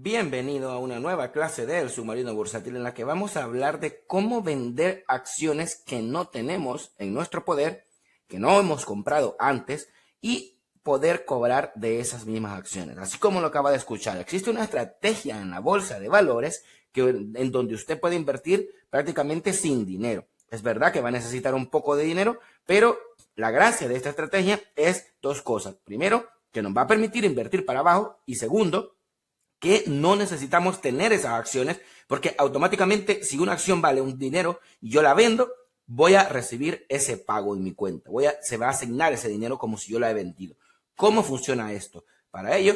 Bienvenido a una nueva clase del submarino bursátil en la que vamos a hablar de cómo vender acciones que no tenemos en nuestro poder, que no hemos comprado antes y poder cobrar de esas mismas acciones. Así como lo acaba de escuchar, existe una estrategia en la bolsa de valores en donde usted puede invertir prácticamente sin dinero. Es verdad que va a necesitar un poco de dinero, pero la gracia de esta estrategia es dos cosas. Primero, que nos va a permitir invertir para abajo y segundo, que no necesitamos tener esas acciones, porque automáticamente si una acción vale un dinero y yo la vendo, voy a recibir ese pago en mi cuenta, voy a, se va a asignar ese dinero como si yo la he vendido. ¿Cómo funciona esto? Para ello,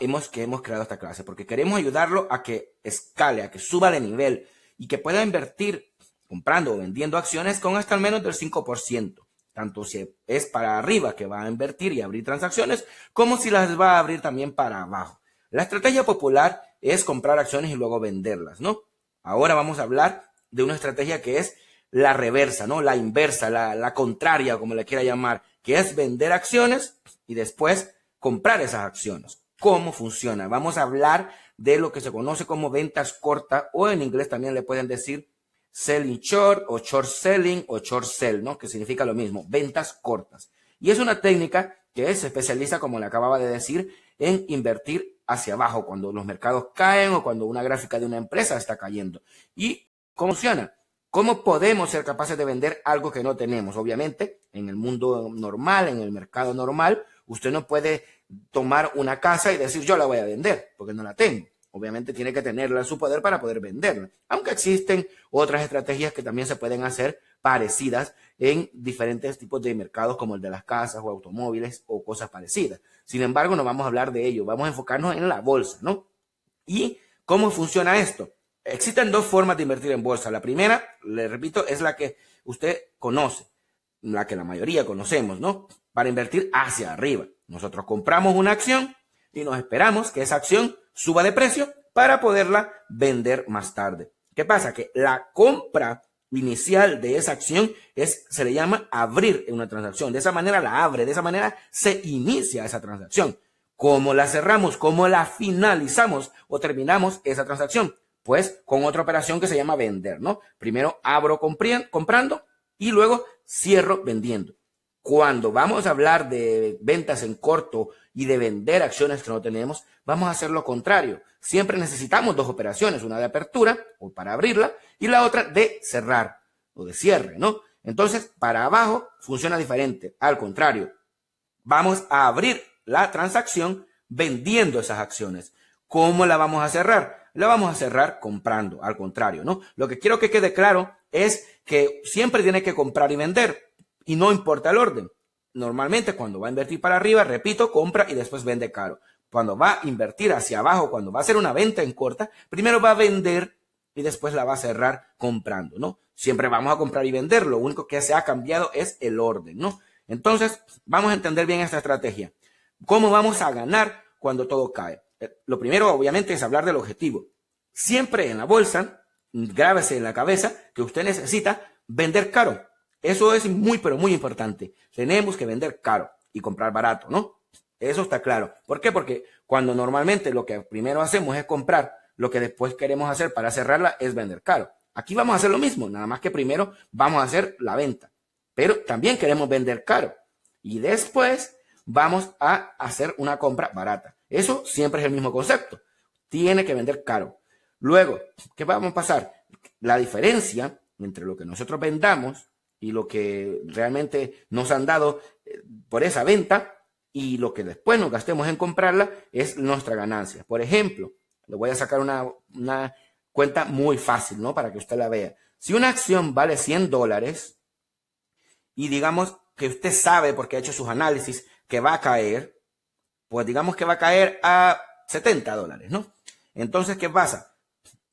hemos que hemos creado esta clase, porque queremos ayudarlo a que escale, a que suba de nivel y que pueda invertir comprando o vendiendo acciones con hasta al menos del 5%, tanto si es para arriba que va a invertir y abrir transacciones, como si las va a abrir también para abajo. La estrategia popular es comprar acciones y luego venderlas, ¿no? Ahora vamos a hablar de una estrategia que es la reversa, ¿no? La inversa, la, contraria, como le quiera llamar, que es vender acciones y después comprar esas acciones. ¿Cómo funciona? Vamos a hablar de lo que se conoce como ventas cortas o en inglés también le pueden decir selling short o short selling o short sell, ¿no? Que significa lo mismo, ventas cortas. Y es una técnica que se especializa, como le acababa de decir, en invertir hacia abajo, cuando los mercados caen o cuando una gráfica de una empresa está cayendo. ¿Y cómo funciona? ¿Cómo podemos ser capaces de vender algo que no tenemos? Obviamente, en el mundo normal, en el mercado normal, usted no puede tomar una casa y decir yo la voy a vender porque no la tengo obviamente tiene que tenerla en su poder para poder venderla. Aunque existen otras estrategias que también se pueden hacer parecidas en diferentes tipos de mercados como el de las casas o automóviles o cosas parecidas. Sin embargo, no vamos a hablar de ello, vamos a enfocarnos en la bolsa, ¿no? ¿Y cómo funciona esto? Existen dos formas de invertir en bolsa. La primera, le repito, es la que usted conoce, la que la mayoría conocemos, ¿no? Para invertir hacia arriba. Nosotros compramos una acción y nos esperamos que esa acción suba de precio para poderla vender más tarde. ¿Qué pasa? Que la compra inicial de esa acción es, se le llama abrir una transacción. De esa manera la abre, de esa manera se inicia esa transacción. ¿Cómo la cerramos? ¿Cómo la finalizamos o terminamos esa transacción? Pues con otra operación que se llama vender, ¿no? Primero abro comprando y luego cierro vendiendo. Cuando vamos a hablar de ventas en corto y de vender acciones que no tenemos, vamos a hacer lo contrario. Siempre necesitamos dos operaciones, una de apertura o para abrirla y la otra de cerrar o de cierre, ¿no? Entonces, para abajo funciona diferente. Al contrario, vamos a abrir la transacción vendiendo esas acciones. ¿Cómo la vamos a cerrar? La vamos a cerrar comprando, al contrario, ¿no? Lo que quiero que quede claro es que siempre tiene que comprar y vender y no importa el orden. Normalmente cuando va a invertir para arriba, repito, compra y después vende caro. Cuando va a invertir hacia abajo, cuando va a hacer una venta en corta, primero va a vender y después la va a cerrar comprando, ¿no? Siempre vamos a comprar y vender, lo único que se ha cambiado es el orden, ¿no? Entonces, vamos a entender bien esta estrategia. ¿Cómo vamos a ganar cuando todo cae? Eh, lo primero, obviamente, es hablar del objetivo. Siempre en la bolsa, grábese en la cabeza que usted necesita vender caro. Eso es muy, pero muy importante. Tenemos que vender caro y comprar barato, ¿no? Eso está claro. ¿Por qué? Porque cuando normalmente lo que primero hacemos es comprar, lo que después queremos hacer para cerrarla es vender caro. Aquí vamos a hacer lo mismo, nada más que primero vamos a hacer la venta, pero también queremos vender caro y después vamos a hacer una compra barata. Eso siempre es el mismo concepto. Tiene que vender caro. Luego, ¿qué vamos a pasar? La diferencia entre lo que nosotros vendamos y lo que realmente nos han dado eh, por esa venta y lo que después nos gastemos en comprarla es nuestra ganancia. Por ejemplo, le voy a sacar una, una cuenta muy fácil, ¿no? Para que usted la vea. Si una acción vale 100 dólares y digamos que usted sabe, porque ha hecho sus análisis, que va a caer, pues digamos que va a caer a 70 dólares, ¿no? Entonces, ¿qué pasa?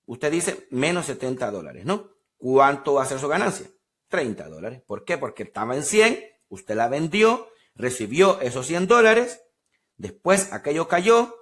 Usted dice menos 70 dólares, ¿no? ¿Cuánto va a ser su ganancia? 30 dólares. ¿Por qué? Porque estaba en 100, usted la vendió, recibió esos 100 dólares, después aquello cayó,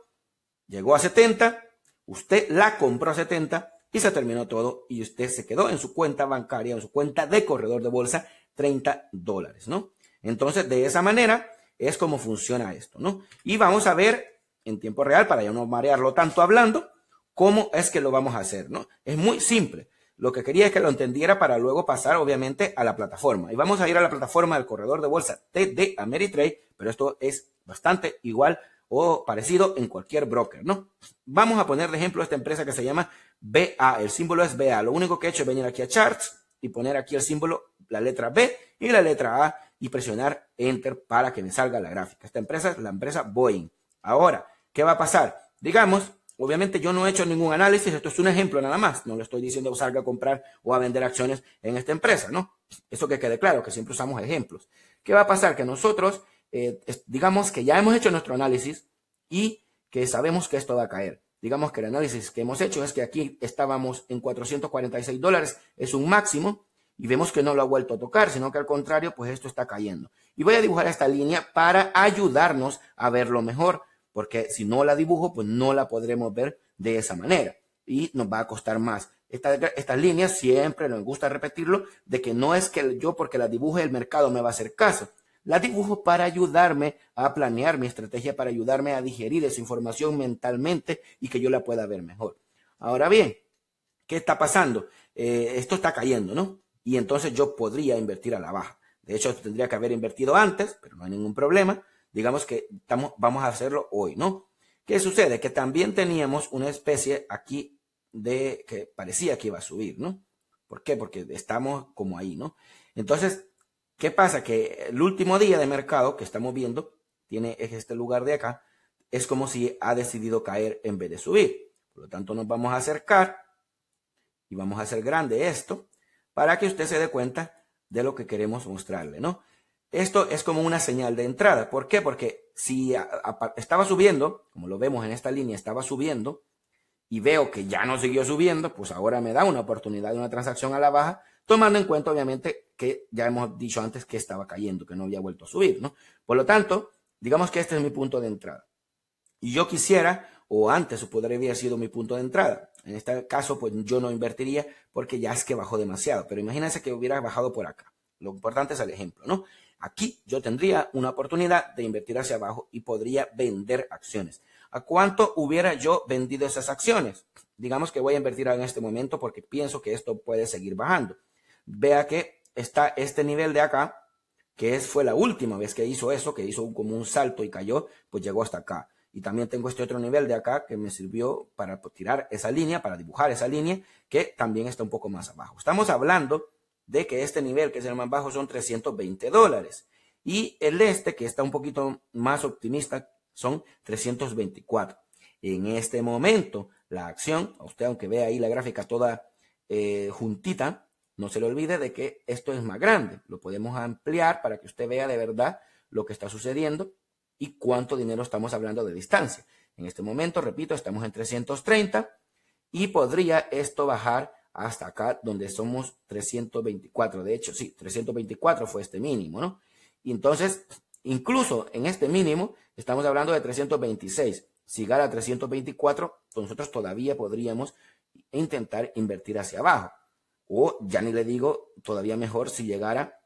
llegó a 70, usted la compró a 70 y se terminó todo y usted se quedó en su cuenta bancaria, en su cuenta de corredor de bolsa, 30 dólares, ¿no? Entonces, de esa manera es como funciona esto, ¿no? Y vamos a ver en tiempo real, para ya no marearlo tanto hablando, cómo es que lo vamos a hacer, ¿no? Es muy simple. Lo que quería es que lo entendiera para luego pasar, obviamente, a la plataforma. Y vamos a ir a la plataforma del corredor de bolsa TD Ameritrade, pero esto es bastante igual o parecido en cualquier broker, ¿no? Vamos a poner de ejemplo esta empresa que se llama BA. El símbolo es BA. Lo único que he hecho es venir aquí a Charts y poner aquí el símbolo, la letra B y la letra A y presionar Enter para que me salga la gráfica. Esta empresa es la empresa Boeing. Ahora, ¿qué va a pasar? Digamos Obviamente yo no he hecho ningún análisis, esto es un ejemplo nada más, no le estoy diciendo que salga a comprar o a vender acciones en esta empresa, ¿no? Eso que quede claro, que siempre usamos ejemplos. ¿Qué va a pasar? Que nosotros, eh, digamos que ya hemos hecho nuestro análisis y que sabemos que esto va a caer. Digamos que el análisis que hemos hecho es que aquí estábamos en 446 dólares, es un máximo, y vemos que no lo ha vuelto a tocar, sino que al contrario, pues esto está cayendo. Y voy a dibujar esta línea para ayudarnos a verlo mejor porque si no la dibujo, pues no la podremos ver de esa manera y nos va a costar más. Estas líneas siempre nos gusta repetirlo, de que no es que yo porque la dibuje el mercado me va a hacer caso. La dibujo para ayudarme a planear mi estrategia, para ayudarme a digerir esa información mentalmente y que yo la pueda ver mejor. Ahora bien, ¿qué está pasando? Eh, esto está cayendo, ¿no? Y entonces yo podría invertir a la baja. De hecho, tendría que haber invertido antes, pero no hay ningún problema digamos que vamos a hacerlo hoy, ¿no? ¿Qué sucede? Que también teníamos una especie aquí de que parecía que iba a subir, ¿no? ¿Por qué? Porque estamos como ahí, ¿no? Entonces, ¿qué pasa? Que el último día de mercado que estamos viendo, tiene este lugar de acá, es como si ha decidido caer en vez de subir. Por lo tanto, nos vamos a acercar y vamos a hacer grande esto para que usted se dé cuenta de lo que queremos mostrarle, ¿no? Esto es como una señal de entrada. ¿Por qué? Porque si estaba subiendo, como lo vemos en esta línea, estaba subiendo y veo que ya no siguió subiendo, pues ahora me da una oportunidad de una transacción a la baja, tomando en cuenta obviamente que ya hemos dicho antes que estaba cayendo, que no había vuelto a subir, ¿no? Por lo tanto, digamos que este es mi punto de entrada. Y yo quisiera, o antes podría haber sido mi punto de entrada. En este caso, pues yo no invertiría porque ya es que bajó demasiado, pero imagínense que hubiera bajado por acá. Lo importante es el ejemplo, ¿no? Aquí yo tendría una oportunidad de invertir hacia abajo y podría vender acciones. ¿A cuánto hubiera yo vendido esas acciones? Digamos que voy a invertir en este momento porque pienso que esto puede seguir bajando. Vea que está este nivel de acá, que es, fue la última vez que hizo eso, que hizo como un salto y cayó, pues llegó hasta acá. Y también tengo este otro nivel de acá que me sirvió para pues, tirar esa línea, para dibujar esa línea, que también está un poco más abajo. Estamos hablando de que este nivel, que es el más bajo, son 320 dólares. Y el este, que está un poquito más optimista, son 324. En este momento, la acción, usted aunque vea ahí la gráfica toda eh, juntita, no se le olvide de que esto es más grande. Lo podemos ampliar para que usted vea de verdad lo que está sucediendo y cuánto dinero estamos hablando de distancia. En este momento, repito, estamos en 330 y podría esto bajar hasta acá donde somos 324. De hecho, sí, 324 fue este mínimo, ¿no? Y entonces, incluso en este mínimo, estamos hablando de 326. Si gana 324, nosotros todavía podríamos intentar invertir hacia abajo. O ya ni le digo, todavía mejor si llegara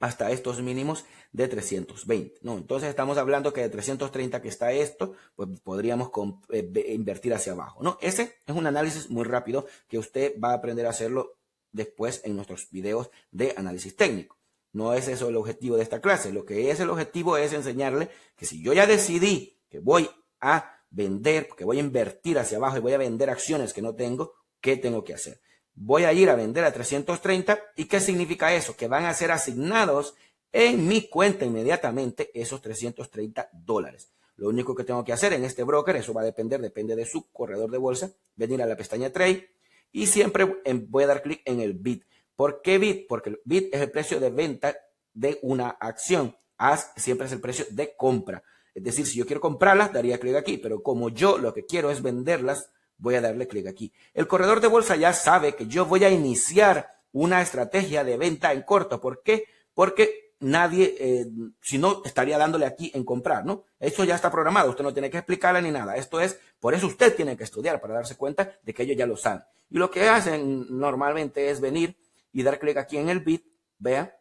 hasta estos mínimos de 320. ¿no? Entonces estamos hablando que de 330 que está esto, pues podríamos eh, invertir hacia abajo. ¿no? Ese es un análisis muy rápido que usted va a aprender a hacerlo después en nuestros videos de análisis técnico. No es eso el objetivo de esta clase. Lo que es el objetivo es enseñarle que si yo ya decidí que voy a vender, que voy a invertir hacia abajo y voy a vender acciones que no tengo, ¿qué tengo que hacer? voy a ir a vender a 330. ¿Y qué significa eso? Que van a ser asignados en mi cuenta inmediatamente esos 330 dólares. Lo único que tengo que hacer en este broker, eso va a depender, depende de su corredor de bolsa, venir a la pestaña Trade y siempre em, voy a dar clic en el bid. ¿Por qué bid? Porque el bid es el precio de venta de una acción. As siempre es el precio de compra. Es decir, si yo quiero comprarlas, daría clic aquí, pero como yo lo que quiero es venderlas, Voy a darle clic aquí. El corredor de bolsa ya sabe que yo voy a iniciar una estrategia de venta en corto. ¿Por qué? Porque nadie, eh, si no, estaría dándole aquí en comprar, ¿no? Eso ya está programado, usted no tiene que explicarle ni nada. Esto es, por eso usted tiene que estudiar para darse cuenta de que ellos ya lo saben. Y lo que hacen normalmente es venir y dar clic aquí en el bit, vea,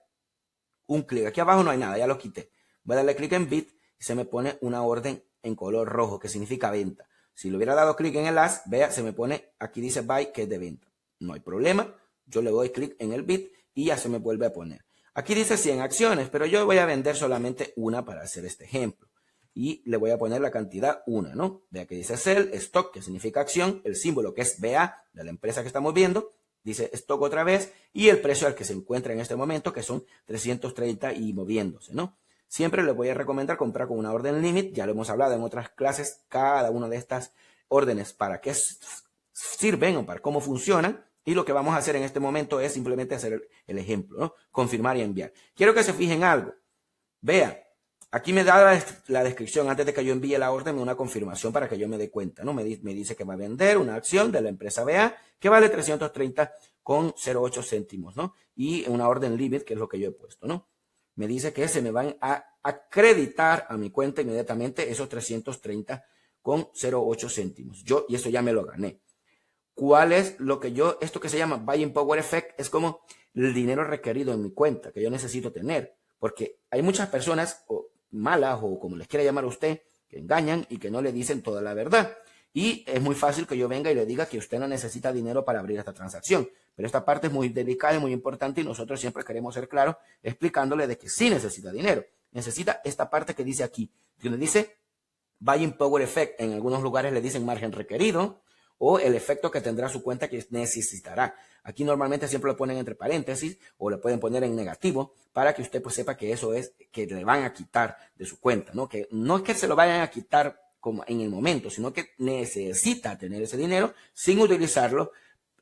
un clic. Aquí abajo no hay nada, ya lo quité. Voy a darle clic en bit y se me pone una orden en color rojo, que significa venta. Si le hubiera dado clic en el as, vea, se me pone, aquí dice buy, que es de venta. No hay problema. Yo le doy clic en el bit y ya se me vuelve a poner. Aquí dice 100 acciones, pero yo voy a vender solamente una para hacer este ejemplo. Y le voy a poner la cantidad una, ¿no? Vea que dice sell, stock, que significa acción, el símbolo que es BA de la empresa que estamos viendo, dice stock otra vez, y el precio al que se encuentra en este momento, que son 330 y moviéndose, ¿no? Siempre les voy a recomendar comprar con una orden limit. ya lo hemos hablado en otras clases, cada una de estas órdenes, para qué sirven o para cómo funcionan. Y lo que vamos a hacer en este momento es simplemente hacer el ejemplo, ¿no? confirmar y enviar. Quiero que se fijen algo. Vea, aquí me da la, descripción antes de que yo envíe la orden, una confirmación para que yo me dé cuenta. ¿no? Me, dice que va a vender una acción de la empresa BA que vale 330 con 0,8 céntimos, ¿no? Y una orden limit, que es lo que yo he puesto, ¿no? me dice que se me van a acreditar a mi cuenta inmediatamente esos 330 con 0,8 céntimos. Yo, y eso ya me lo gané. ¿Cuál es lo que yo, esto que se llama Buying Power Effect? Es como el dinero requerido en mi cuenta que yo necesito tener. Porque hay muchas personas o malas o como les quiera llamar a usted, que engañan y que no le dicen toda la verdad. Y es muy fácil que yo venga y le diga que usted no necesita dinero para abrir esta transacción. Pero esta parte es muy delicada y muy importante y nosotros siempre queremos ser claros explicándole de que sí necesita dinero. Necesita esta parte que dice aquí, donde dice in power effect. En algunos lugares le dicen margen requerido o el efecto que tendrá su cuenta que necesitará. Aquí normalmente siempre lo ponen entre paréntesis o lo pueden poner en negativo para que usted pues, sepa que eso es que le van a quitar de su cuenta, ¿no? Que no es que se lo vayan a quitar como en el momento, sino que necesita tener ese dinero sin utilizarlo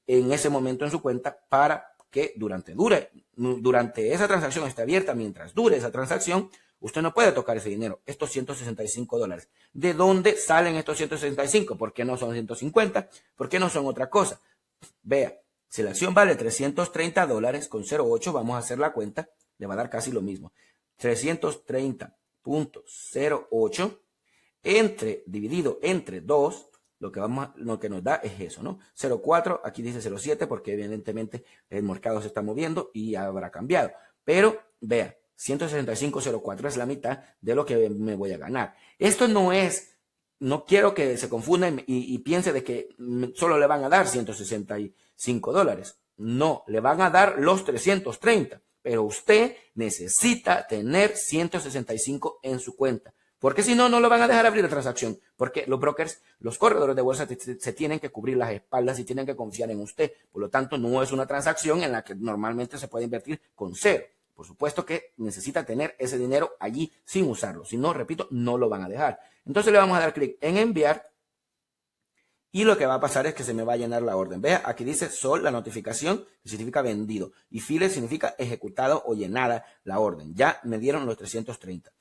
en ese momento en su cuenta para que durante, dure, durante esa transacción esté abierta, mientras dure esa transacción, usted no puede tocar ese dinero, estos 165 dólares. ¿De dónde salen estos 165? ¿Por qué no son 150? ¿Por qué no son otra cosa? Vea, si la acción vale 330 dólares con 0,8, vamos a hacer la cuenta, le va a dar casi lo mismo. 330.08 entre, dividido entre 2 lo que, lo que nos da es eso, ¿no? 0,4, aquí dice 0,7 porque evidentemente el mercado se está moviendo y habrá cambiado. Pero vea, 165,04 es la mitad de lo que me voy a ganar. Esto no es no quiero que se confunda y, piense de que solo le van a dar 165 dólares. No, le van a dar los 330, pero usted necesita tener 165 en su cuenta. Porque si no, no lo van a dejar abrir la transacción. Porque los brokers, los corredores de bolsa se, tienen que cubrir las espaldas y tienen que confiar en usted. Por lo tanto, no es una transacción en la que normalmente se puede invertir con cero. Por supuesto que necesita tener ese dinero allí sin usarlo. Si no, repito, no lo van a dejar. Entonces le vamos a dar clic en enviar. Y lo que va a pasar es que se me va a llenar la orden. Vea, aquí dice sol la notificación, que significa vendido. Y file significa ejecutado o llenada la orden. Ya me dieron los 330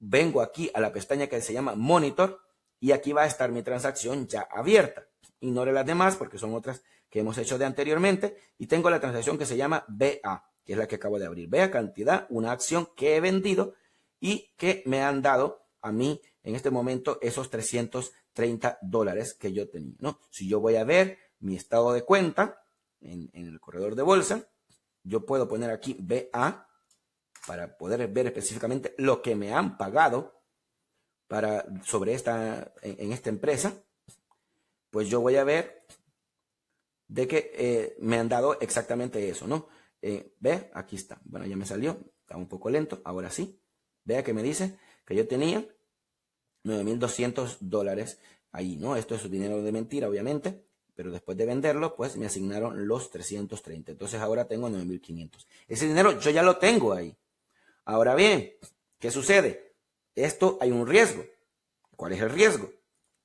vengo aquí a la pestaña que se llama Monitor y aquí va a estar mi transacción ya abierta. Ignore las demás porque son otras que hemos hecho de anteriormente y tengo la transacción que se llama BA, que es la que acabo de abrir. BA cantidad, una acción que he vendido y que me han dado a mí en este momento esos 330 dólares que yo tenía, ¿no? Si yo voy a ver mi estado de cuenta en, en el corredor de bolsa, yo puedo poner aquí BA para poder ver específicamente lo que me han pagado para, sobre esta, en, esta empresa, pues yo voy a ver de que eh, me han dado exactamente eso, ¿no? Eh, ve, aquí está. Bueno, ya me salió. Está un poco lento. Ahora sí. Vea que me dice que yo tenía 9.200 dólares ahí, ¿no? Esto es dinero de mentira, obviamente. Pero después de venderlo, pues me asignaron los 330. Entonces ahora tengo 9.500. Ese dinero yo ya lo tengo ahí. Ahora bien, ¿qué sucede? Esto hay un riesgo. ¿Cuál es el riesgo?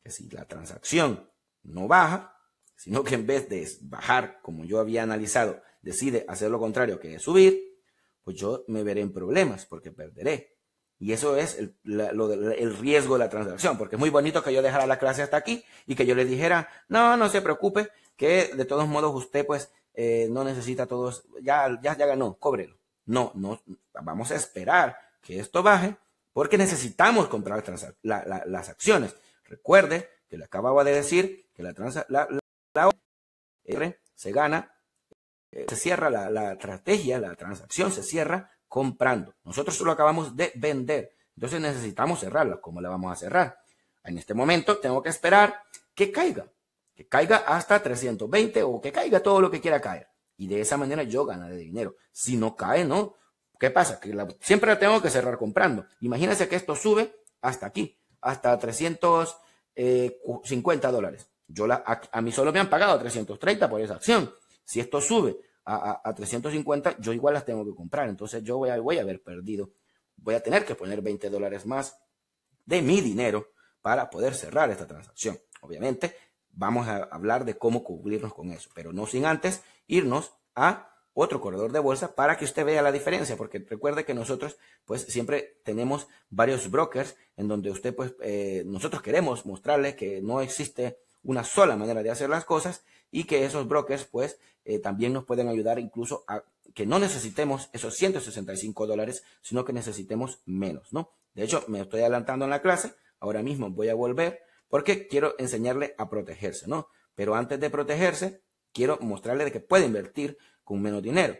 Que si la transacción no baja, sino que en vez de bajar, como yo había analizado, decide hacer lo contrario que es subir, pues yo me veré en problemas porque perderé. Y eso es el, riesgo de la transacción, porque es muy bonito que yo dejara la clase hasta aquí y que yo le dijera, no, no se preocupe, que de todos modos usted pues eh, no necesita todos, ya, ya, ya ganó, cóbrelo. No, no, vamos a esperar que esto baje porque necesitamos comprar las acciones. Recuerde que le acababa de decir que la, transa, se gana, eh, se cierra la, estrategia, la transacción se cierra comprando. Nosotros solo acabamos de vender, entonces necesitamos cerrarla. ¿Cómo la vamos a cerrar? En este momento tengo que esperar que caiga, que caiga hasta 320 o que caiga todo lo que quiera caer. Y de esa manera yo ganaré dinero. Si no cae, ¿no? ¿Qué pasa? Que siempre la tengo que cerrar comprando. Imagínense que esto sube hasta aquí, hasta 350 eh, dólares. Yo la, a, mí solo me han pagado 330 por esa acción. Si esto sube a, 350, yo igual las tengo que comprar. Entonces yo voy a, voy a haber perdido. Voy a tener que poner 20 dólares más de mi dinero para poder cerrar esta transacción. Obviamente, vamos a hablar de cómo cubrirnos con eso, pero no sin antes irnos a otro corredor de bolsa para que usted vea la diferencia, porque recuerde que nosotros pues siempre tenemos varios brokers en donde usted pues eh, nosotros queremos mostrarle que no existe una sola manera de hacer las cosas y que esos brokers pues eh, también nos pueden ayudar incluso a que no necesitemos esos 165 dólares, sino que necesitemos menos, ¿no? De hecho, me estoy adelantando en la clase, ahora mismo voy a volver porque quiero enseñarle a protegerse, ¿no? Pero antes de protegerse, quiero mostrarle que puede invertir con menos dinero.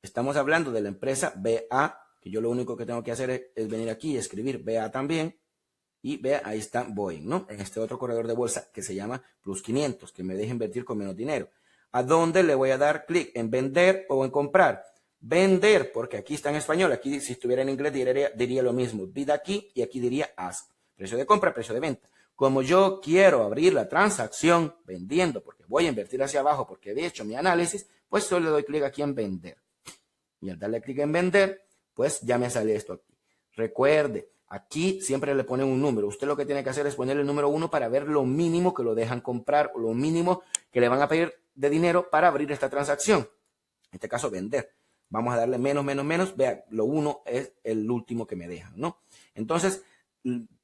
Estamos hablando de la empresa BA, que yo lo único que tengo que hacer es, venir aquí y escribir BA también. Y vea, ahí está Boeing, ¿no? En este otro corredor de bolsa que se llama Plus 500, que me deja invertir con menos dinero. ¿A dónde le voy a dar clic? ¿En vender o en comprar? Vender, porque aquí está en español. Aquí, si estuviera en inglés, diría, lo mismo. Vida aquí y aquí diría ask. Precio de compra, precio de venta. Como yo quiero abrir la transacción vendiendo porque voy a invertir hacia abajo porque he hecho mi análisis, pues solo le doy clic aquí en vender. Y al darle clic en vender, pues ya me sale esto aquí. Recuerde, aquí siempre le ponen un número. Usted lo que tiene que hacer es ponerle el número uno para ver lo mínimo que lo dejan comprar o lo mínimo que le van a pedir de dinero para abrir esta transacción. En este caso, vender. Vamos a darle menos, menos, menos. Vea, lo uno es el último que me dejan, ¿no? Entonces,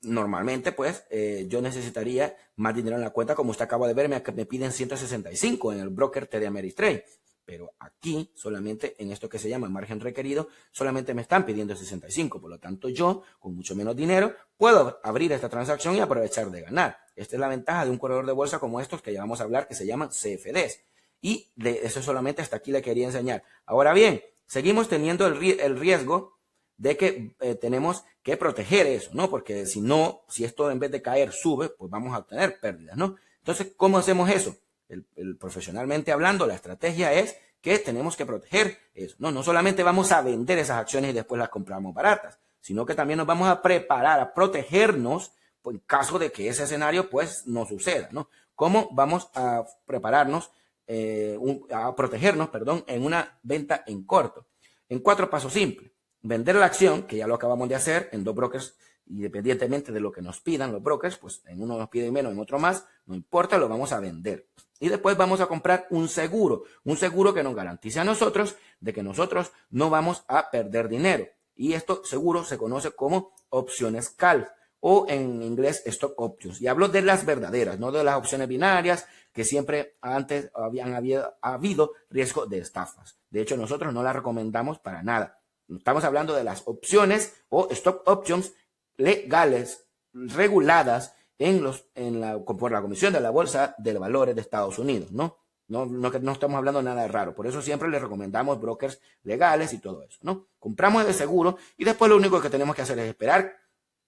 normalmente pues eh, yo necesitaría más dinero en la cuenta, como usted acaba de ver, me, me piden 165 en el broker TD Ameritrade. Pero aquí, solamente en esto que se llama margen requerido, solamente me están pidiendo 65. Por lo tanto, yo, con mucho menos dinero, puedo abrir esta transacción y aprovechar de ganar. Esta es la ventaja de un corredor de bolsa como estos que ya vamos a hablar, que se llaman CFDs. Y de eso solamente hasta aquí le quería enseñar. Ahora bien, seguimos teniendo el, el riesgo de que eh, tenemos que proteger eso, ¿no? Porque si no, si esto en vez de caer sube, pues vamos a tener pérdidas, ¿no? Entonces, ¿cómo hacemos eso? El, profesionalmente hablando, la estrategia es que tenemos que proteger eso. No, no solamente vamos a vender esas acciones y después las compramos baratas, sino que también nos vamos a preparar a protegernos en caso de que ese escenario pues no suceda, ¿no? ¿Cómo vamos a prepararnos, eh, a protegernos, perdón, en una venta en corto? En cuatro pasos simples vender la acción, que ya lo acabamos de hacer en dos brokers, independientemente de lo que nos pidan los brokers, pues en uno nos piden menos, en otro más, no importa, lo vamos a vender. Y después vamos a comprar un seguro, un seguro que nos garantice a nosotros de que nosotros no vamos a perder dinero. Y esto seguro se conoce como opciones calf o en inglés stock options. Y hablo de las verdaderas, no de las opciones binarias que siempre antes habían habido, habido riesgo de estafas. De hecho, nosotros no las recomendamos para nada. Estamos hablando de las opciones o stop options legales reguladas en los, en la, por la Comisión de la Bolsa de Valores de Estados Unidos, ¿no? No, no, no estamos hablando de nada de raro. Por eso siempre les recomendamos brokers legales y todo eso, ¿no? Compramos de seguro y después lo único que tenemos que hacer es esperar,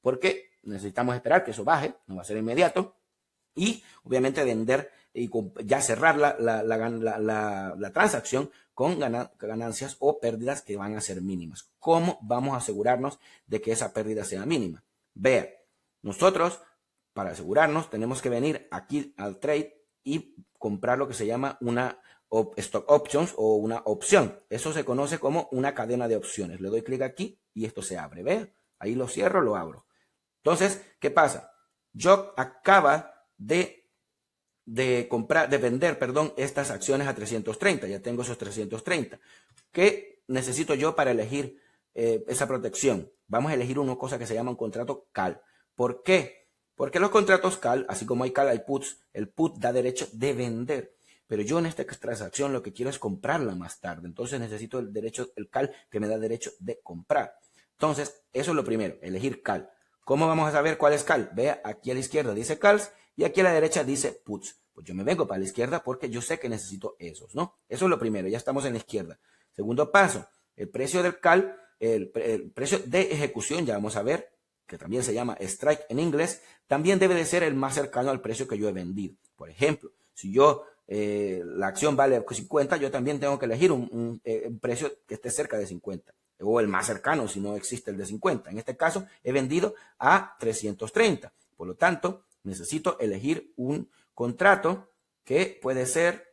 porque necesitamos esperar que eso baje, no va a ser inmediato, y obviamente vender y ya cerrar la, transacción con ganancias o pérdidas que van a ser mínimas. ¿Cómo vamos a asegurarnos de que esa pérdida sea mínima? Vea, nosotros para asegurarnos tenemos que venir aquí al trade y comprar lo que se llama una stock options o una opción. Eso se conoce como una cadena de opciones. Le doy clic aquí y esto se abre. Vea, ahí lo cierro, lo abro. Entonces, ¿qué pasa? Yo acaba de de comprar, de vender, perdón, estas acciones a 330. Ya tengo esos 330. ¿Qué necesito yo para elegir eh, esa protección? Vamos a elegir una cosa que se llama un contrato CAL. ¿Por qué? Porque los contratos CAL, así como hay CAL, hay puts. El put da derecho de vender. Pero yo en esta transacción lo que quiero es comprarla más tarde. Entonces necesito el derecho, el CAL que me da derecho de comprar. Entonces, eso es lo primero, elegir CAL. ¿Cómo vamos a saber cuál es CAL? Vea aquí a la izquierda, dice CALS y aquí a la derecha dice puts. Pues yo me vengo para la izquierda porque yo sé que necesito esos, ¿no? Eso es lo primero, ya estamos en la izquierda. Segundo paso, el precio del cal, el, precio de ejecución, ya vamos a ver, que también se llama strike en inglés, también debe de ser el más cercano al precio que yo he vendido. Por ejemplo, si yo eh, la acción vale 50, yo también tengo que elegir un, un, eh, precio que esté cerca de 50 o el más cercano si no existe el de 50. En este caso, he vendido a 330. Por lo tanto, Necesito elegir un contrato que puede ser,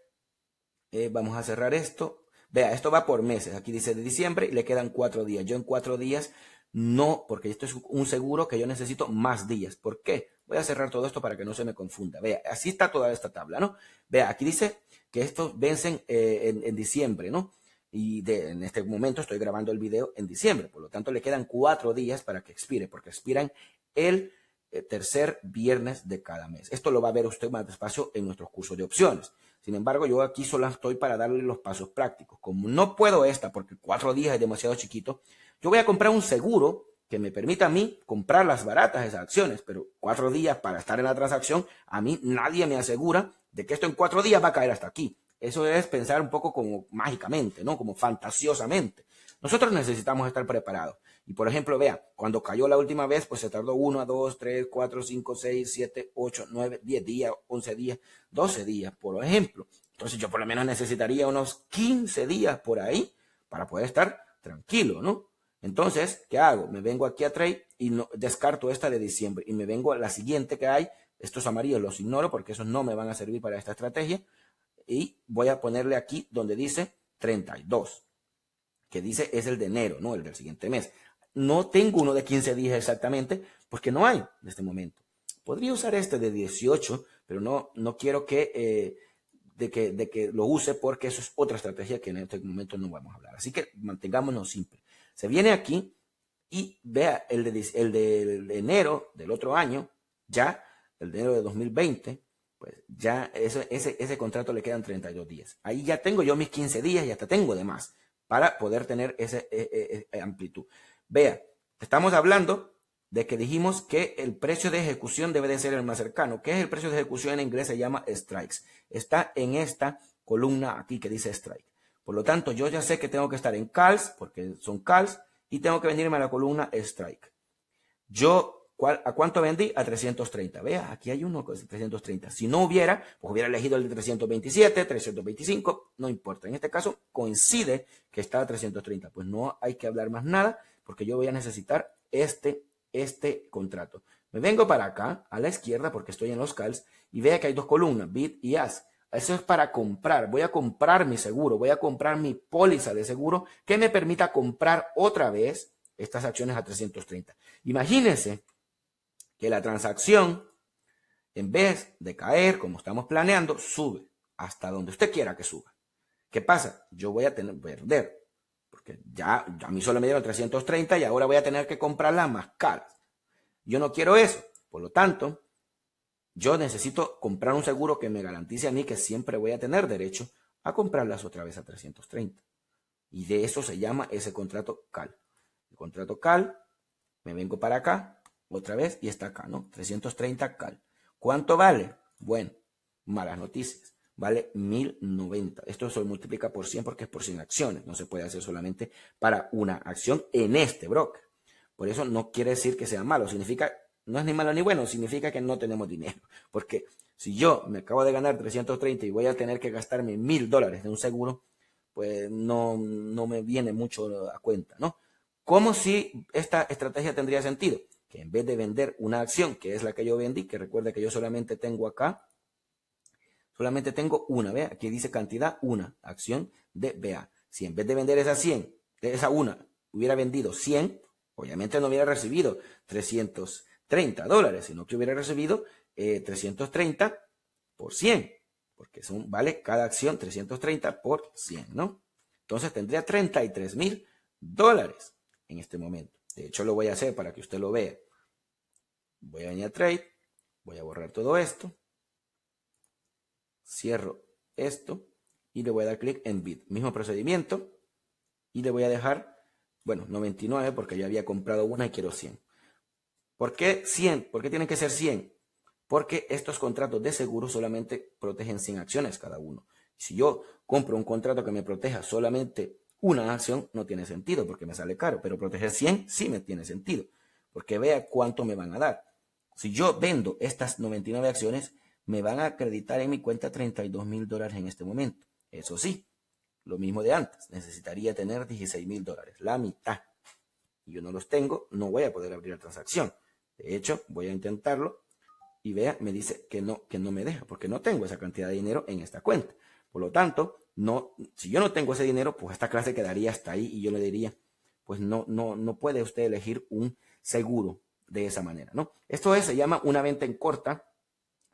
eh, vamos a cerrar esto. Vea, esto va por meses. Aquí dice de diciembre y le quedan cuatro días. Yo en cuatro días no, porque esto es un seguro que yo necesito más días. ¿Por qué? Voy a cerrar todo esto para que no se me confunda. Vea, así está toda esta tabla, ¿no? Vea, aquí dice que estos vencen eh, en, diciembre, ¿no? Y de, en este momento estoy grabando el video en diciembre. Por lo tanto, le quedan cuatro días para que expire, porque expiran el eh, tercer viernes de cada mes. Esto lo va a ver usted más despacio en nuestros cursos de opciones. Sin embargo, yo aquí solo estoy para darle los pasos prácticos. Como no puedo esta porque cuatro días es demasiado chiquito, yo voy a comprar un seguro que me permita a mí comprar las baratas esas acciones, pero cuatro días para estar en la transacción, a mí nadie me asegura de que esto en cuatro días va a caer hasta aquí. Eso es pensar un poco como mágicamente, ¿no? Como fantasiosamente. Nosotros necesitamos estar preparados. Y por ejemplo, vea, cuando cayó la última vez, pues se tardó 1 2, 3, 4, 5, 6, 7, 8, 9, 10 días, 11 días, 12 días, por ejemplo. Entonces yo por lo menos necesitaría unos 15 días por ahí para poder estar tranquilo, ¿no? Entonces, ¿qué hago? Me vengo aquí a trade y no, descarto esta de diciembre y me vengo a la siguiente que hay. Estos amarillos los ignoro porque esos no me van a servir para esta estrategia. Y voy a ponerle aquí donde dice 32, que dice es el de enero, no el del siguiente mes. No tengo uno de 15 días exactamente, porque no hay en este momento. Podría usar este de 18, pero no, no quiero que, eh, de que, de que lo use porque eso es otra estrategia que en este momento no vamos a hablar. Así que mantengámonos simple. Se viene aquí y vea el de, el de enero del otro año, ya, el de enero de 2020, pues ya ese, ese contrato le quedan 32 días. Ahí ya tengo yo mis 15 días y hasta tengo de más para poder tener esa e, e, e, amplitud. Vea, estamos hablando de que dijimos que el precio de ejecución debe de ser el más cercano. ¿Qué es el precio de ejecución en inglés? Se llama strikes. Está en esta columna aquí que dice strike. Por lo tanto, yo ya sé que tengo que estar en calls, porque son calls, y tengo que venirme a la columna strike. Yo, ¿a cuánto vendí? A 330. Vea, aquí hay uno que es 330. Si no hubiera, pues hubiera elegido el de 327, 325, no importa. En este caso, coincide que está a 330. Pues no hay que hablar más nada porque yo voy a necesitar este, este contrato. Me vengo para acá, a la izquierda, porque estoy en los calls, y vea que hay dos columnas, bid y AS. Eso es para comprar. Voy a comprar mi seguro, voy a comprar mi póliza de seguro que me permita comprar otra vez estas acciones a 330. Imagínense que la transacción, en vez de caer como estamos planeando, sube hasta donde usted quiera que suba. ¿Qué pasa? Yo voy a tener, perder porque ya, a mí solo me dieron 330 y ahora voy a tener que comprarlas más caras. Yo no quiero eso. Por lo tanto, yo necesito comprar un seguro que me garantice a mí que siempre voy a tener derecho a comprarlas otra vez a 330. Y de eso se llama ese contrato CAL. El contrato CAL, me vengo para acá otra vez y está acá, ¿no? 330 CAL. ¿Cuánto vale? Bueno, malas noticias vale 1090. Esto se multiplica por 100 porque es por 100 acciones. No se puede hacer solamente para una acción en este broker. Por eso no quiere decir que sea malo. Significa, no es ni malo ni bueno, significa que no tenemos dinero. Porque si yo me acabo de ganar 330 y voy a tener que gastarme 1000 dólares de un seguro, pues no, no me viene mucho a cuenta, ¿no? ¿Cómo si esta estrategia tendría sentido? Que en vez de vender una acción, que es la que yo vendí, que recuerde que yo solamente tengo acá Solamente tengo una, vea, aquí dice cantidad, una acción de BA. Si en vez de vender esa 100, de esa una, hubiera vendido 100, obviamente no hubiera recibido 330 dólares, sino que hubiera recibido 330 eh, por 100, porque son, vale cada acción 330 por 100, ¿no? Entonces tendría 33 mil dólares en este momento. De hecho, lo voy a hacer para que usted lo vea. Voy a venir a trade, voy a borrar todo esto Cierro esto y le voy a dar clic en bid Mismo procedimiento y le voy a dejar, bueno, 99 porque yo había comprado una y quiero 100. ¿Por qué 100? ¿Por qué tienen que ser 100? Porque estos contratos de seguro solamente protegen 100 acciones cada uno. Si yo compro un contrato que me proteja solamente una acción, no tiene sentido porque me sale caro, pero proteger 100 sí me tiene sentido, porque vea cuánto me van a dar. Si yo vendo estas 99 acciones, me van a acreditar en mi cuenta 32 mil dólares en este momento. Eso sí, lo mismo de antes, necesitaría tener 16 mil dólares, la mitad. Y yo no los tengo, no voy a poder abrir la transacción. De hecho, voy a intentarlo y vea, me dice que no, que no me deja, porque no tengo esa cantidad de dinero en esta cuenta. Por lo tanto, no, si yo no tengo ese dinero, pues esta clase quedaría hasta ahí y yo le diría, pues no, no, no puede usted elegir un seguro de esa manera, ¿no? Esto es, se llama una venta en corta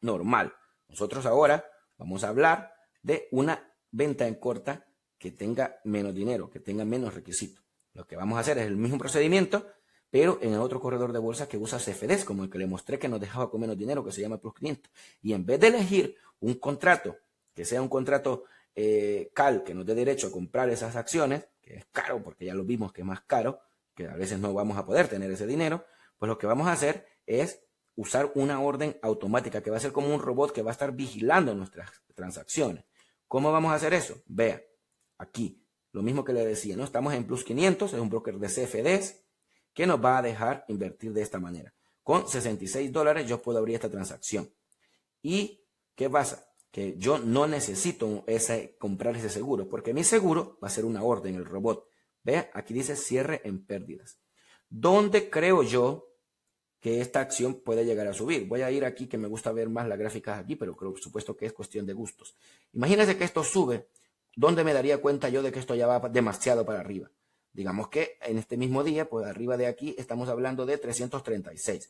normal. Nosotros ahora vamos a hablar de una venta en corta que tenga menos dinero, que tenga menos requisitos. Lo que vamos a hacer es el mismo procedimiento, pero en el otro corredor de bolsa que usa CFDs, como el que le mostré que nos dejaba con menos dinero, que se llama Plus 500. Y en vez de elegir un contrato, que sea un contrato eh, CAL, que nos dé derecho a comprar esas acciones, que es caro, porque ya lo vimos que es más caro, que a veces no vamos a poder tener ese dinero, pues lo que vamos a hacer es usar una orden automática que va a ser como un robot que va a estar vigilando nuestras transacciones. ¿Cómo vamos a hacer eso? Vea, aquí, lo mismo que le decía, ¿no? Estamos en Plus 500, es un broker de CFDs que nos va a dejar invertir de esta manera. Con 66 dólares yo puedo abrir esta transacción. ¿Y qué pasa? Que yo no necesito ese, comprar ese seguro, porque mi seguro va a ser una orden, el robot. Vea, aquí dice cierre en pérdidas. ¿Dónde creo yo que esta acción puede llegar a subir. Voy a ir aquí, que me gusta ver más las gráficas aquí, pero supuesto que es cuestión de gustos. Imagínense que esto sube, ¿dónde me daría cuenta yo de que esto ya va demasiado para arriba? Digamos que en este mismo día, pues arriba de aquí, estamos hablando de 336.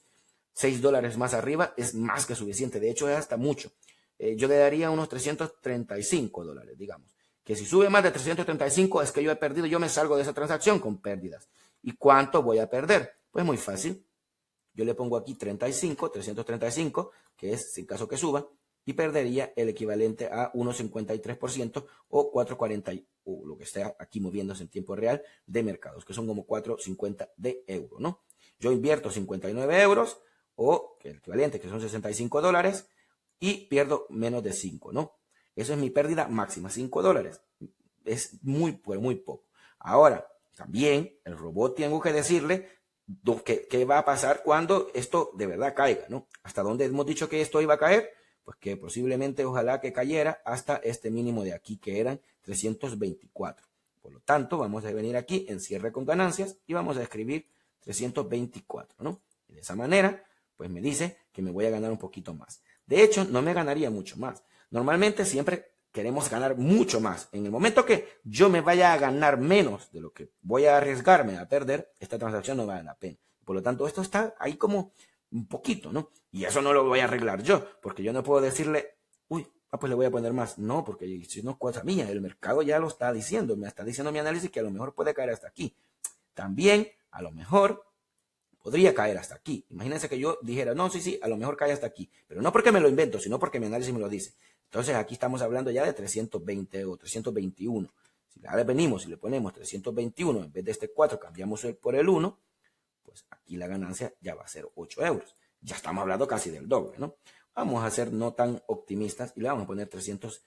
6 dólares más arriba es más que suficiente, de hecho es hasta mucho. Eh, yo le daría unos 335 dólares, digamos. Que si sube más de 335 es que yo he perdido, yo me salgo de esa transacción con pérdidas. ¿Y cuánto voy a perder? Pues muy fácil, yo le pongo aquí 35, 335, que es en caso que suba, y perdería el equivalente a 1,53% o 4,40, o lo que está aquí moviéndose en tiempo real de mercados, que son como 4,50 de euro, ¿no? Yo invierto 59 euros o el equivalente, que son 65 dólares, y pierdo menos de 5, ¿no? Eso es mi pérdida máxima, 5 dólares. Es muy, muy poco. Ahora, también el robot tengo que decirle qué, va a pasar cuando esto de verdad caiga, ¿no? ¿Hasta dónde hemos dicho que esto iba a caer? Pues que posiblemente ojalá que cayera hasta este mínimo de aquí, que eran 324. Por lo tanto, vamos a venir aquí en cierre con ganancias y vamos a escribir 324, ¿no? de esa manera, pues me dice que me voy a ganar un poquito más. De hecho, no me ganaría mucho más. Normalmente siempre queremos ganar mucho más. En el momento que yo me vaya a ganar menos de lo que voy a arriesgarme a perder, esta transacción no vale la pena. Por lo tanto, esto está ahí como un poquito, ¿no? Y eso no lo voy a arreglar yo, porque yo no puedo decirle, uy, ah, pues le voy a poner más. No, porque si no, es cosa mía, el mercado ya lo está diciendo, me está diciendo mi análisis que a lo mejor puede caer hasta aquí. También, a lo mejor, podría caer hasta aquí. Imagínense que yo dijera, no, sí, sí, a lo mejor cae hasta aquí, pero no porque me lo invento, sino porque mi análisis me lo dice. Entonces aquí estamos hablando ya de 320 o 321. Si ahora venimos y le ponemos 321 en vez de este 4, cambiamos por el 1, pues aquí la ganancia ya va a ser 8 euros. Ya estamos hablando casi del doble, ¿no? Vamos a ser no tan optimistas y le vamos a poner 322,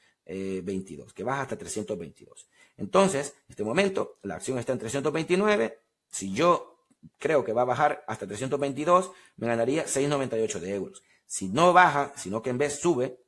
eh, que baja hasta 322. Entonces, en este momento, la acción está en 329. Si yo creo que va a bajar hasta 322, me ganaría 6,98 de euros. Si no baja, sino que en vez sube,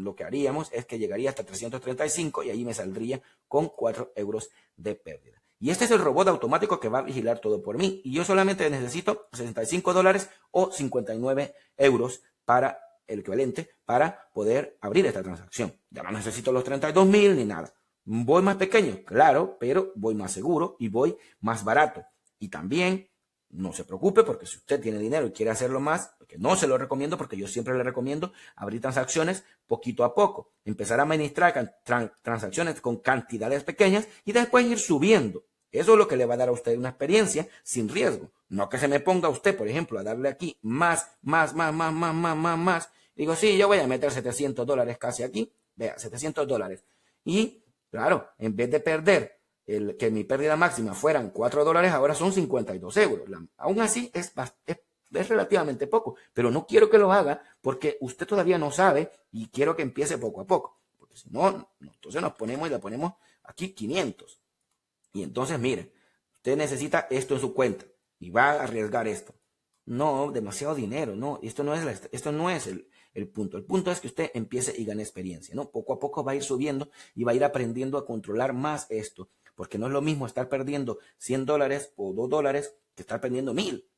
lo que haríamos es que llegaría hasta 335 y ahí me saldría con 4 euros de pérdida. Y este es el robot automático que va a vigilar todo por mí. Y yo solamente necesito 65 dólares o 59 euros para el equivalente para poder abrir esta transacción. Ya no necesito los 32 mil ni nada. Voy más pequeño, claro, pero voy más seguro y voy más barato. Y también no se preocupe porque si usted tiene dinero y quiere hacerlo más, que no se lo recomiendo porque yo siempre le recomiendo abrir transacciones poquito a poco, empezar a administrar transacciones con cantidades pequeñas y después ir subiendo. Eso es lo que le va a dar a usted una experiencia sin riesgo. No que se me ponga usted, por ejemplo, a darle aquí más, más, más, más, más, más, más, más. Digo, sí, yo voy a meter 700 dólares casi aquí. Vea, 700 dólares. Y, claro, en vez de perder el, que mi pérdida máxima fueran 4 dólares, ahora son 52 euros. aún así es, es, relativamente poco, pero no quiero que lo haga porque usted todavía no sabe y quiero que empiece poco a poco. Porque si no, entonces nos ponemos y le ponemos aquí 500. Y entonces, mire, usted necesita esto en su cuenta y va a arriesgar esto. No, demasiado dinero, no, esto no es, esto no es el, el punto. El punto es que usted empiece y gane experiencia, ¿no? Poco a poco va a ir subiendo y va a ir aprendiendo a controlar más esto porque no es lo mismo estar perdiendo 100 dólares o 2 dólares que estar perdiendo 1000.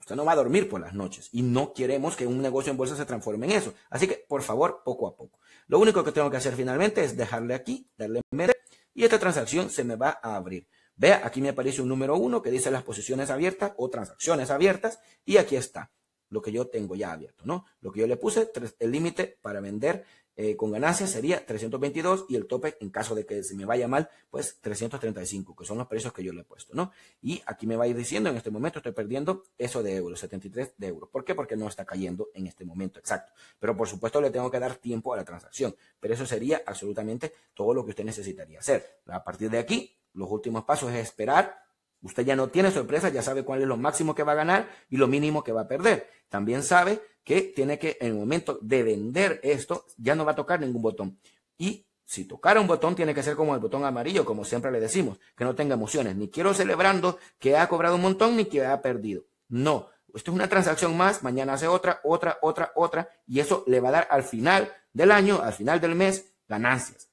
Usted no va a dormir por las noches y no queremos que un negocio en bolsa se transforme en eso. Así que, por favor, poco a poco. Lo único que tengo que hacer finalmente es dejarle aquí, darle en y esta transacción se me va a abrir. Vea, aquí me aparece un número 1 que dice las posiciones abiertas o transacciones abiertas y aquí está lo que yo tengo ya abierto, ¿no? Lo que yo le puse, el límite para vender eh, con ganancia sería 322 y el tope en caso de que se me vaya mal, pues 335, que son los precios que yo le he puesto, ¿no? Y aquí me va a ir diciendo, en este momento estoy perdiendo eso de euros, 73 de euros. ¿Por qué? Porque no está cayendo en este momento exacto. Pero por supuesto le tengo que dar tiempo a la transacción, pero eso sería absolutamente todo lo que usted necesitaría hacer. A partir de aquí, los últimos pasos es esperar Usted ya no tiene sorpresa, ya sabe cuál es lo máximo que va a ganar y lo mínimo que va a perder. También sabe que tiene que, en el momento de vender esto, ya no va a tocar ningún botón. Y si tocar un botón, tiene que ser como el botón amarillo, como siempre le decimos, que no tenga emociones. Ni quiero celebrando que ha cobrado un montón ni que ha perdido. No, esto es una transacción más, mañana hace otra, otra, otra, otra, y eso le va a dar al final del año, al final del mes, ganancias.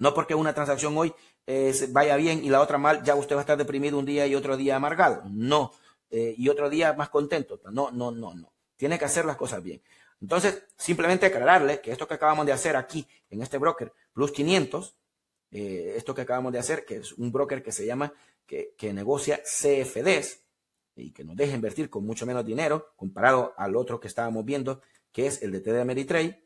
No porque una transacción hoy eh, vaya bien y la otra mal, ya usted va a estar deprimido un día y otro día amargado. No. Eh, y otro día más contento. No, no, no, no. Tiene que hacer las cosas bien. Entonces, simplemente aclararle que esto que acabamos de hacer aquí en este broker, plus 500, eh, esto que acabamos de hacer, que es un broker que se llama, que, que negocia CFDs y que nos deja invertir con mucho menos dinero comparado al otro que estábamos viendo, que es el de TD Ameritrade,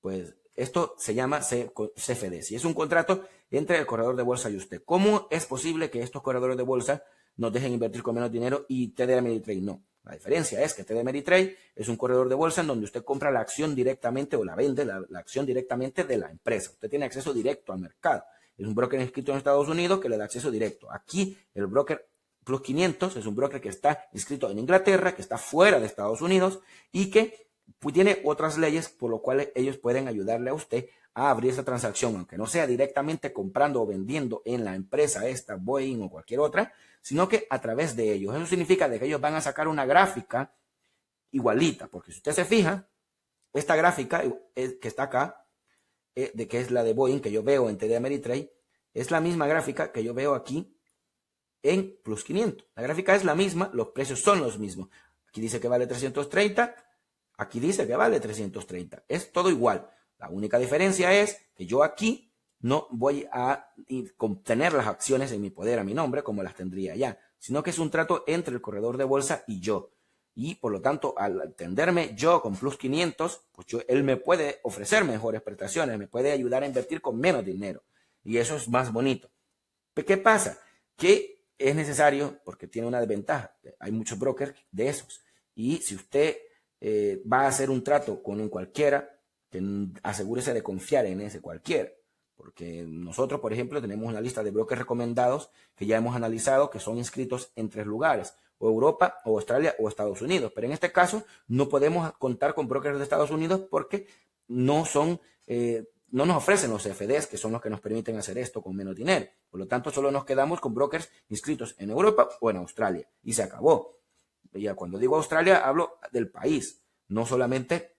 pues esto se llama CFDs si es un contrato entre el corredor de bolsa y usted. ¿Cómo es posible que estos corredores de bolsa nos dejen invertir con menos dinero y TD Ameritrade no? La diferencia es que TD Ameritrade es un corredor de bolsa en donde usted compra la acción directamente o la vende, la, la acción directamente de la empresa. Usted tiene acceso directo al mercado. Es un broker inscrito en Estados Unidos que le da acceso directo. Aquí el broker Plus 500 es un broker que está inscrito en Inglaterra, que está fuera de Estados Unidos y que tiene otras leyes por lo cual ellos pueden ayudarle a usted a abrir esa transacción, aunque no sea directamente comprando o vendiendo en la empresa esta, Boeing o cualquier otra, sino que a través de ellos. Eso significa de que ellos van a sacar una gráfica igualita, porque si usted se fija, esta gráfica eh, que está acá, eh, de que es la de Boeing que yo veo en TD Ameritrade, es la misma gráfica que yo veo aquí en Plus 500. La gráfica es la misma, los precios son los mismos. Aquí dice que vale 330, Aquí dice que vale 330. Es todo igual. La única diferencia es que yo aquí no voy a tener las acciones en mi poder a mi nombre como las tendría allá, sino que es un trato entre el corredor de bolsa y yo. Y por lo tanto, al atenderme yo con plus 500, pues yo, él me puede ofrecer mejores prestaciones, me puede ayudar a invertir con menos dinero. Y eso es más bonito. ¿Qué pasa? Que es necesario, porque tiene una desventaja, hay muchos brokers de esos. Y si usted eh, va a hacer un trato con un cualquiera, asegúrese de confiar en ese cualquiera. Porque nosotros, por ejemplo, tenemos una lista de brokers recomendados que ya hemos analizado que son inscritos en tres lugares, o Europa, o Australia, o Estados Unidos. Pero en este caso no podemos contar con brokers de Estados Unidos porque no son, eh, no nos ofrecen los CFDs, que son los que nos permiten hacer esto con menos dinero. Por lo tanto, solo nos quedamos con brokers inscritos en Europa o en Australia. Y se acabó. Ya cuando digo Australia, hablo del país, no solamente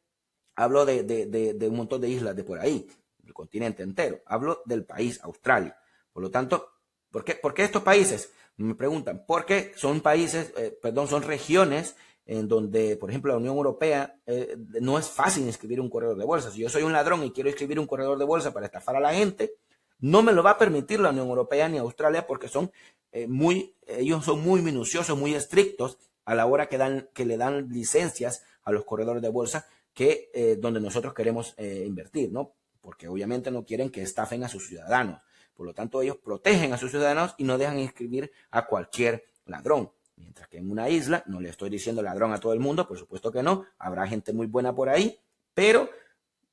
hablo de, un montón de islas de por ahí, del continente entero, hablo del país Australia. Por lo tanto, ¿por qué, estos países? Me preguntan, ¿por qué son países, eh, perdón, son regiones en donde, por ejemplo, la Unión Europea eh, no es fácil inscribir un corredor de bolsa. Si yo soy un ladrón y quiero inscribir un corredor de bolsa para estafar a la gente, no me lo va a permitir la Unión Europea ni Australia porque son eh, muy, ellos son muy minuciosos, muy estrictos a la hora que, dan, que le dan licencias a los corredores de bolsa que eh, donde nosotros queremos eh, invertir, ¿no? Porque obviamente no quieren que estafen a sus ciudadanos. Por lo tanto, ellos protegen a sus ciudadanos y no dejan inscribir a cualquier ladrón. Mientras que en una isla, no le estoy diciendo ladrón a todo el mundo, por supuesto que no, habrá gente muy buena por ahí, pero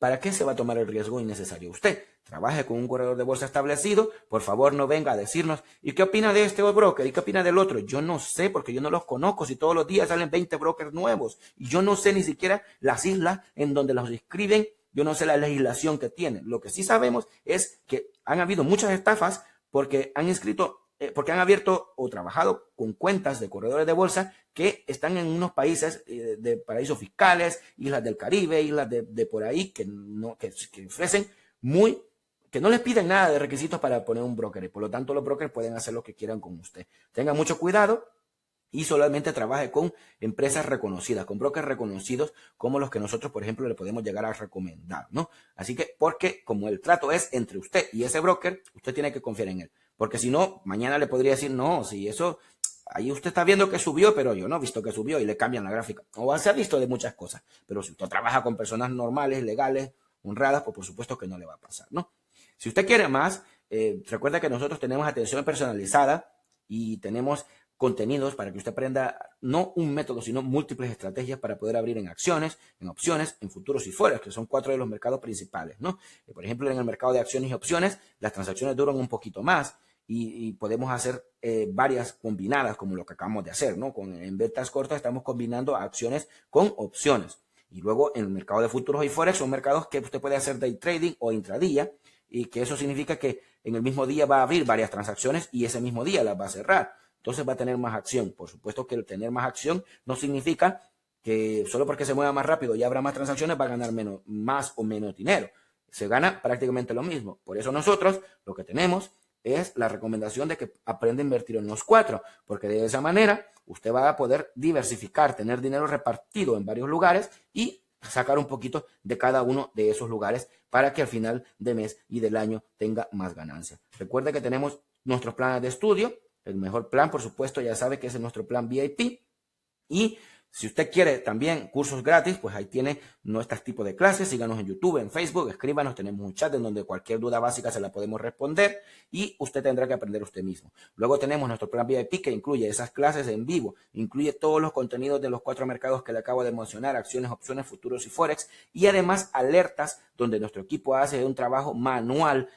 ¿Para qué se va a tomar el riesgo innecesario? Usted trabaje con un corredor de bolsa establecido, por favor no venga a decirnos, ¿y qué opina de este broker? ¿Y qué opina del otro? Yo no sé porque yo no los conozco, si todos los días salen 20 brokers nuevos y yo no sé ni siquiera las islas en donde los inscriben, yo no sé la legislación que tienen. Lo que sí sabemos es que han habido muchas estafas porque han escrito. Eh, porque han abierto o trabajado con cuentas de corredores de bolsa que están en unos países eh, de paraísos fiscales, islas del Caribe, islas de, de por ahí, que, no, que, que ofrecen muy que no les piden nada de requisitos para poner un broker y por lo tanto los brokers pueden hacer lo que quieran con usted. Tenga mucho cuidado y solamente trabaje con empresas reconocidas, con brokers reconocidos como los que nosotros, por ejemplo, le podemos llegar a recomendar, ¿no? Así que porque como el trato es entre usted y ese broker, usted tiene que confiar en él. Porque si no, mañana le podría decir, no, si eso, ahí usted está viendo que subió, pero yo no he visto que subió y le cambian la gráfica. O se ha visto de muchas cosas, pero si usted trabaja con personas normales, legales, honradas, pues por supuesto que no le va a pasar, ¿no? Si usted quiere más, eh, recuerda que nosotros tenemos atención personalizada y tenemos contenidos para que usted aprenda no un método, sino múltiples estrategias para poder abrir en acciones, en opciones, en futuros y fueras, que son cuatro de los mercados principales, ¿no? Eh, por ejemplo, en el mercado de acciones y opciones, las transacciones duran un poquito más y, podemos hacer eh, varias combinadas, como lo que acabamos de hacer, ¿no? Con, en ventas cortas estamos combinando acciones con opciones. Y luego en el mercado de futuros y forex son mercados que usted puede hacer day trading o intradía y que eso significa que en el mismo día va a abrir varias transacciones y ese mismo día las va a cerrar entonces va a tener más acción. Por supuesto que tener más acción no significa que solo porque se mueva más rápido y habrá más transacciones va a ganar menos, más o menos dinero. Se gana prácticamente lo mismo. Por eso nosotros lo que tenemos es la recomendación de que aprenda a invertir en los cuatro, porque de esa manera usted va a poder diversificar, tener dinero repartido en varios lugares y sacar un poquito de cada uno de esos lugares para que al final de mes y del año tenga más ganancia. Recuerde que tenemos nuestros planes de estudio, el mejor plan, por supuesto, ya sabe que es nuestro plan VIP. Y si usted quiere también cursos gratis, pues ahí tiene nuestro tipo de clases. Síganos en YouTube, en Facebook, escríbanos. Tenemos un chat en donde cualquier duda básica se la podemos responder y usted tendrá que aprender usted mismo. Luego tenemos nuestro plan VIP que incluye esas clases en vivo, incluye todos los contenidos de los cuatro mercados que le acabo de mencionar, acciones, opciones, futuros y forex, y además alertas donde nuestro equipo hace un trabajo manual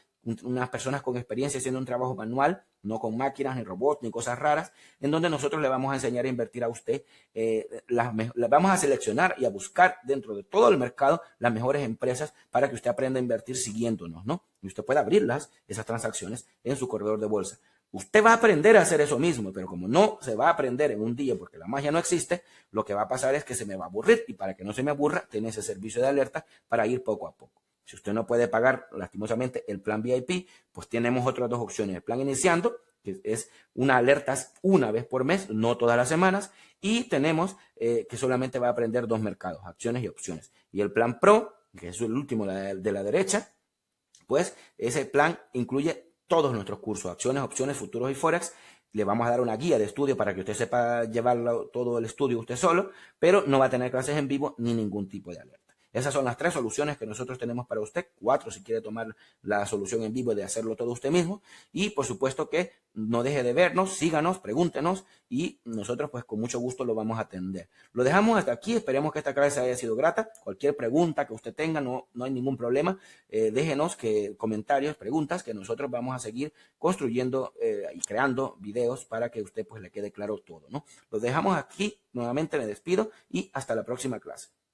unas personas con experiencia haciendo un trabajo manual, no con máquinas, ni robots, ni cosas raras, en donde nosotros le vamos a enseñar a invertir a usted, eh, las, vamos a seleccionar y a buscar dentro de todo el mercado las mejores empresas para que usted aprenda a invertir siguiéndonos, ¿no? Y usted pueda abrirlas, esas transacciones, en su corredor de bolsa. Usted va a aprender a hacer eso mismo, pero como no se va a aprender en un día porque la magia no existe, lo que va a pasar es que se me va a aburrir y para que no se me aburra, tiene ese servicio de alerta para ir poco a poco. Si usted no puede pagar, lastimosamente, el plan VIP, pues tenemos otras dos opciones. El plan iniciando, que es una alerta una vez por mes, no todas las semanas, y tenemos eh, que solamente va a aprender dos mercados, acciones y opciones. Y el plan Pro, que es el último de la derecha, pues ese plan incluye todos nuestros cursos, acciones, opciones, futuros y forex. Le vamos a dar una guía de estudio para que usted sepa llevarlo todo el estudio usted solo, pero no va a tener clases en vivo ni ningún tipo de alerta. Esas son las tres soluciones que nosotros tenemos para usted. Cuatro, si quiere tomar la solución en vivo de hacerlo todo usted mismo. Y por supuesto que no deje de vernos, síganos, pregúntenos y nosotros pues con mucho gusto lo vamos a atender. Lo dejamos hasta aquí, esperemos que esta clase haya sido grata. Cualquier pregunta que usted tenga, no, no hay ningún problema. Eh, déjenos que comentarios, preguntas, que nosotros vamos a seguir construyendo eh, y creando videos para que usted pues le quede claro todo, ¿no? Lo dejamos aquí, nuevamente me despido y hasta la próxima clase.